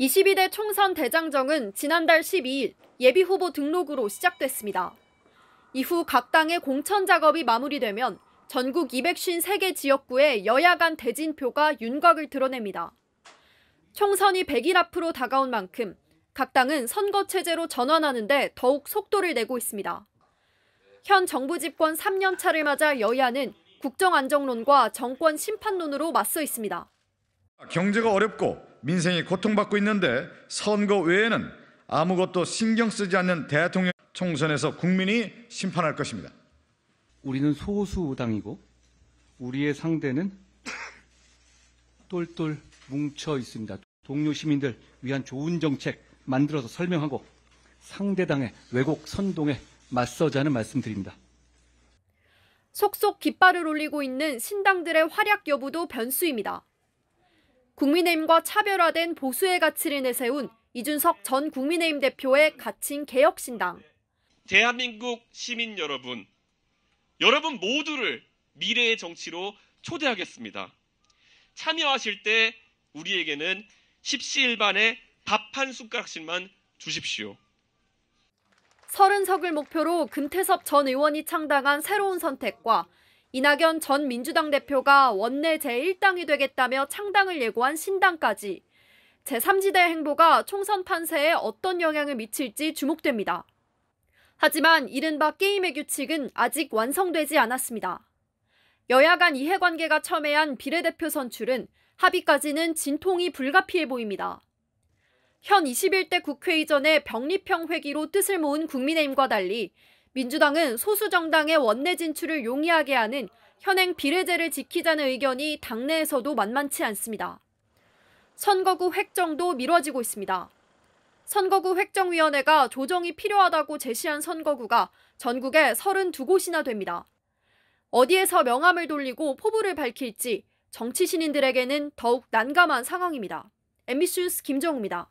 22대 총선 대장정은 지난달 12일 예비후보 등록으로 시작됐습니다. 이후 각 당의 공천 작업이 마무리되면 전국 253개 지역구의 여야 간 대진표가 윤곽을 드러냅니다. 총선이 100일 앞으로 다가온 만큼 각 당은 선거체제로 전환하는데 더욱 속도를 내고 있습니다. 현 정부 집권 3년차를 맞아 여야는 국정안정론과 정권 심판론으로 맞서 있습니다. 경제가 어렵고 민생이 고통받고 있는데 선거 외에는 아무것도 신경 쓰지 않는 대통령 총선에서 국민이 심판할 것입니다. 우리는 소수당이고 우리의 상대는 똘똘 뭉쳐 있습니다. 동료 시민들 위한 좋은 정책 만들어서 설명하고 상대당의 왜곡 선동에 맞서자는 말씀드립니다. 속속 깃발을 올리고 있는 신당들의 활약 여부도 변수입니다. 국민의힘과 차별화된 보수의 가치를 내세운 이준석 전 국민의힘 대표의 갇힌 개혁신당. 대한민국 시민 여러분, 여러분 모두를 미래의 정치로 초대하겠습니다. 참여하실 때 우리에게는 십시일반의 밥 한 숟가락씩만 주십시오. 서른석을 목표로 금태섭 전 의원이 창당한 새로운 선택과 이낙연 전 민주당 대표가 원내 제1당이 되겠다며 창당을 예고한 신당까지 제3지대 행보가 총선 판세에 어떤 영향을 미칠지 주목됩니다. 하지만 이른바 게임의 규칙은 아직 완성되지 않았습니다. 여야 간 이해관계가 첨예한 비례대표 선출은 합의까지는 진통이 불가피해 보입니다. 현 21대 국회 이전에병립형 회기로 뜻을 모은 국민의힘과 달리 민주당은 소수 정당의 원내 진출을 용이하게 하는 현행 비례제를 지키자는 의견이 당내에서도 만만치 않습니다. 선거구 획정도 미뤄지고 있습니다. 선거구 획정위원회가 조정이 필요하다고 제시한 선거구가 전국에 32곳이나 됩니다. 어디에서 명함을 돌리고 포부를 밝힐지 정치 신인들에게는 더욱 난감한 상황입니다. MBC 뉴스 김정우입니다.